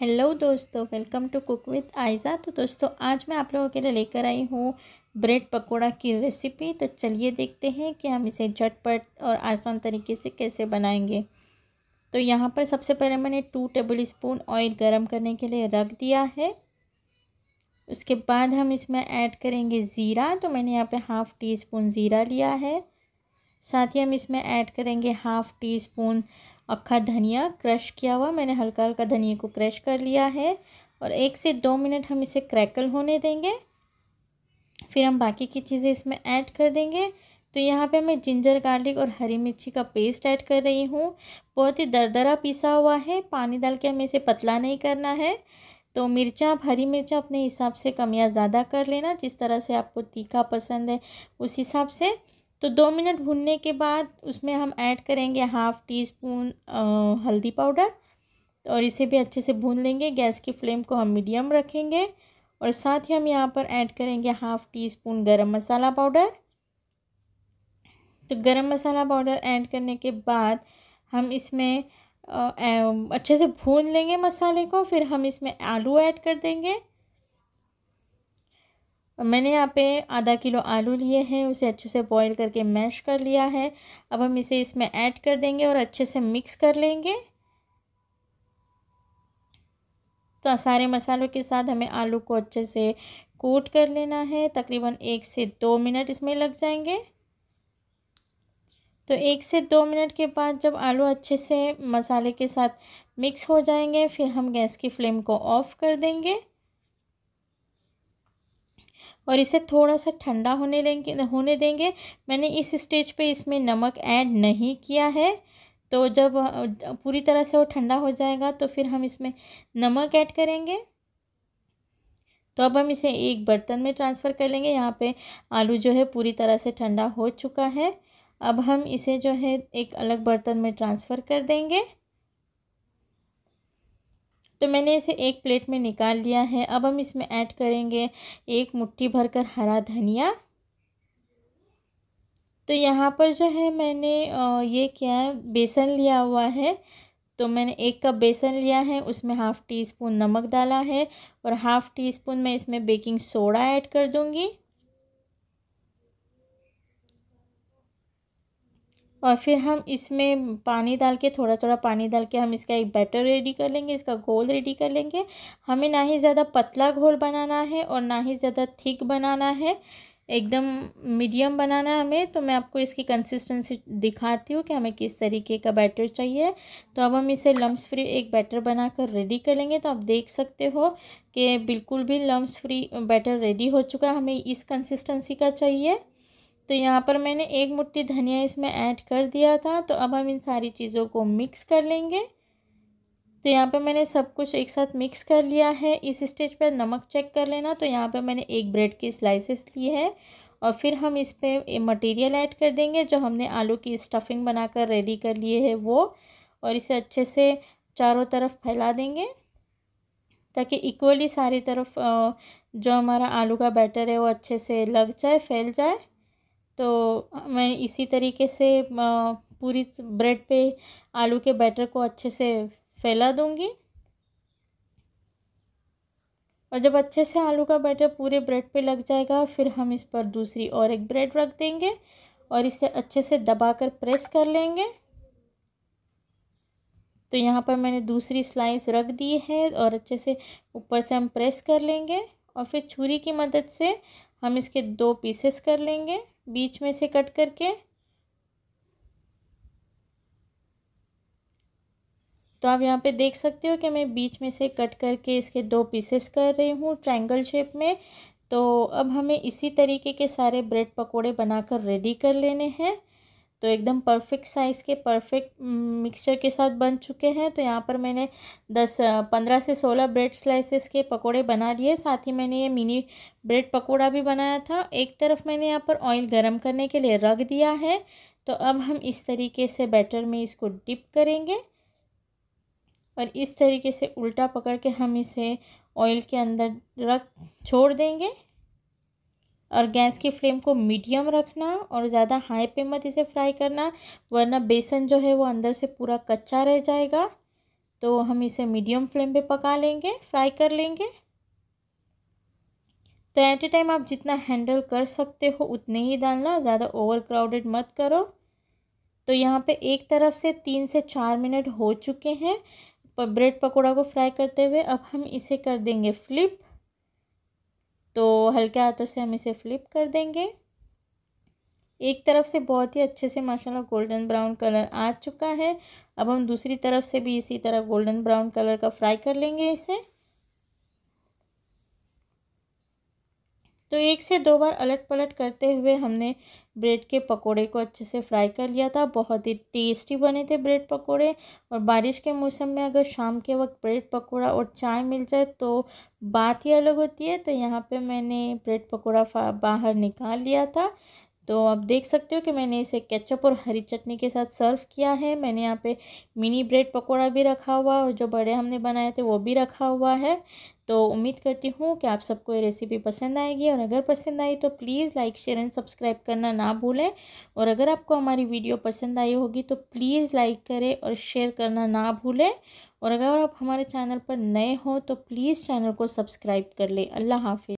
hello दोस्तों welcome to cook with Ayza तो दोस्तों आज मैं आप लोगों के लिए लेकर आई हूँ ब्रेड पकोड़ा की रेसिपी तो चलिए देखते हैं कि हम इसे झटपट और आसान तरीके से कैसे बनाएंगे तो यहाँ पर सबसे पहले मैंने टू टेबल स्पून ऑयल गर्म करने के लिए रख दिया है उसके बाद हम इसमें ऐड करेंगे ज़ीरा तो मैंने यहाँ पर हाफ़ टी स्पून ज़ीरा लिया है साथ ही हम इसमें ऐड करेंगे हाफ़ टी स्पून आपका धनिया क्रश किया हुआ मैंने हल्का हल्का धनिया को क्रश कर लिया है और एक से दो मिनट हम इसे क्रैकल होने देंगे फिर हम बाकी की चीज़ें इसमें ऐड कर देंगे तो यहाँ पे मैं जिंजर गार्लिक और हरी मिर्ची का पेस्ट ऐड कर रही हूँ बहुत ही दरदरा पिसा हुआ है पानी डाल के हमें इसे पतला नहीं करना है तो मिर्चा आप हरी मिर्चा अपने हिसाब से कम या ज़्यादा कर लेना जिस तरह से आपको तीखा पसंद है उस हिसाब से तो दो मिनट भुनने के बाद उसमें हम ऐड करेंगे हाफ़ टी स्पून हल्दी पाउडर और इसे भी अच्छे से भून लेंगे गैस की फ्लेम को हम मीडियम रखेंगे और साथ ही हम यहाँ पर ऐड करेंगे हाफ़ टी स्पून गरम मसाला पाउडर तो गरम मसाला पाउडर ऐड करने के बाद हम इसमें अच्छे से भून लेंगे मसाले को फिर हम इसमें आलू ऐड कर देंगे मैंने यहाँ पे आधा किलो आलू लिए हैं उसे अच्छे से बॉईल करके मैश कर लिया है अब हम इसे इसमें ऐड कर देंगे और अच्छे से मिक्स कर लेंगे तो सारे मसालों के साथ हमें आलू को अच्छे से कोट कर लेना है तकरीबन एक से दो मिनट इसमें लग जाएंगे तो एक से दो मिनट के बाद जब आलू अच्छे से मसाले के साथ मिक्स हो जाएंगे फिर हम गैस की फ्लेम को ऑफ़ कर देंगे और इसे थोड़ा सा ठंडा होने लेंगे होने देंगे मैंने इस स्टेज पे इसमें नमक ऐड नहीं किया है तो जब पूरी तरह से वो ठंडा हो जाएगा तो फिर हम इसमें नमक ऐड करेंगे तो अब हम इसे एक बर्तन में ट्रांसफ़र कर लेंगे यहाँ पे आलू जो है पूरी तरह से ठंडा हो चुका है अब हम इसे जो है एक अलग बर्तन में ट्रांसफ़र कर देंगे तो मैंने इसे एक प्लेट में निकाल लिया है अब हम इसमें ऐड करेंगे एक मुट्ठी भरकर हरा धनिया तो यहाँ पर जो है मैंने ये क्या है बेसन लिया हुआ है तो मैंने एक कप बेसन लिया है उसमें हाफ़ टी स्पून नमक डाला है और हाफ़ टी स्पून मैं इसमें बेकिंग सोडा ऐड कर दूँगी और फिर हम इसमें पानी डाल के थोड़ा थोड़ा पानी डाल के हम इसका एक बैटर रेडी कर लेंगे इसका घोल रेडी कर लेंगे हमें ना ही ज़्यादा पतला घोल बनाना है और ना ही ज़्यादा थिक बनाना है एकदम मीडियम बनाना है हमें तो मैं आपको इसकी कंसिस्टेंसी दिखाती हूँ कि हमें किस तरीके का बैटर चाहिए तो अब हम इसे लम्स फ्री एक बैटर बनाकर रेडी कर लेंगे तो आप देख सकते हो कि बिल्कुल भी लम्स फ्री बैटर रेडी हो चुका हमें इस कंसिस्टेंसी का चाहिए तो यहाँ पर मैंने एक मुट्ठी धनिया इसमें ऐड कर दिया था तो अब हम इन सारी चीज़ों को मिक्स कर लेंगे तो यहाँ पे मैंने सब कुछ एक साथ मिक्स कर लिया है इस स्टेज पर नमक चेक कर लेना तो यहाँ पे मैंने एक ब्रेड की स्लाइसेस ली है और फिर हम इस पर मटेरियल ऐड कर देंगे जो हमने आलू की स्टफिंग बनाकर रेडी कर लिए है वो और इसे अच्छे से चारों तरफ फैला देंगे ताकि इक्वली सारी तरफ जो हमारा आलू का बैटर है वो अच्छे से लग जाए फैल जाए तो मैं इसी तरीके से पूरी ब्रेड पे आलू के बैटर को अच्छे से फैला दूँगी और जब अच्छे से आलू का बैटर पूरे ब्रेड पे लग जाएगा फिर हम इस पर दूसरी और एक ब्रेड रख देंगे और इसे अच्छे से दबाकर प्रेस कर लेंगे तो यहाँ पर मैंने दूसरी स्लाइस रख दी है और अच्छे से ऊपर से हम प्रेस कर लेंगे और फिर छुरी की मदद से हम इसके दो पीसेस कर लेंगे बीच में से कट करके तो आप यहाँ पे देख सकते हो कि मैं बीच में से कट करके इसके दो पीसेस कर रही हूँ ट्रायंगल शेप में तो अब हमें इसी तरीके के सारे ब्रेड पकोड़े बनाकर रेडी कर लेने हैं तो एकदम परफेक्ट साइज़ के परफेक्ट मिक्सचर mm, के साथ बन चुके हैं तो यहाँ पर मैंने दस पंद्रह से सोलह ब्रेड स्लाइसेस के पकोड़े बना लिए साथ ही मैंने ये मिनी ब्रेड पकोड़ा भी बनाया था एक तरफ मैंने यहाँ पर ऑयल गर्म करने के लिए रख दिया है तो अब हम इस तरीके से बैटर में इसको डिप करेंगे और इस तरीके से उल्टा पकड़ के हम इसे ऑयल के अंदर रख छोड़ देंगे और गैस की फ्लेम को मीडियम रखना और ज़्यादा हाई पे मत इसे फ्राई करना वरना बेसन जो है वो अंदर से पूरा कच्चा रह जाएगा तो हम इसे मीडियम फ्लेम पे पका लेंगे फ्राई कर लेंगे तो एट ए टाइम आप जितना हैंडल कर सकते हो उतने ही डालना ज़्यादा ओवर क्राउडेड मत करो तो यहाँ पे एक तरफ से तीन से चार मिनट हो चुके हैं ब्रेड पकौड़ा को फ्राई करते हुए अब हम इसे कर देंगे फ्लिप तो हल्के हाथों से हम इसे फ्लिप कर देंगे एक तरफ से बहुत ही अच्छे से माशाल्लाह गोल्डन ब्राउन कलर आ चुका है अब हम दूसरी तरफ से भी इसी तरह गोल्डन ब्राउन कलर का फ्राई कर लेंगे इसे तो एक से दो बार अलट पलट करते हुए हमने ब्रेड के पकोड़े को अच्छे से फ्राई कर लिया था बहुत ही टेस्टी बने थे ब्रेड पकोड़े और बारिश के मौसम में अगर शाम के वक्त ब्रेड पकोड़ा और चाय मिल जाए तो बात ही अलग होती है तो यहाँ पे मैंने ब्रेड पकोड़ा बाहर निकाल लिया था तो आप देख सकते हो कि मैंने इसे केचप और हरी चटनी के साथ सर्व किया है मैंने यहाँ पे मिनी ब्रेड पकोड़ा भी रखा हुआ और जो बड़े हमने बनाए थे वो भी रखा हुआ है तो उम्मीद करती हूँ कि आप सबको ये रेसिपी पसंद आएगी और अगर पसंद आई तो please like share and subscribe करना ना भूलें और अगर आपको हमारी वीडियो पसंद आई होगी तो प्लीज़ लाइक करें और शेयर करना ना भूलें और अगर आप हमारे चैनल पर नए हो तो प्लीज़ चैनल को सब्सक्राइब कर लें अल्लाह हाफि